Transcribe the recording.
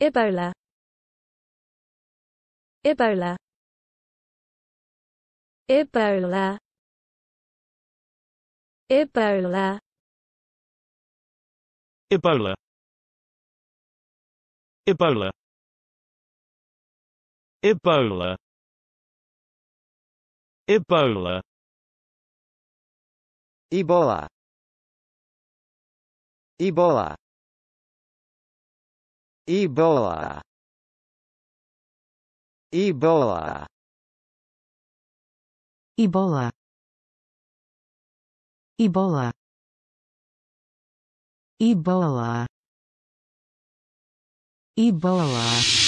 Ebola Ebola Ebola Ebola Ebola Ebola Ebola Ebola Ebola Ebola Ebola Ebola Ebola Ebola Ebola Ebola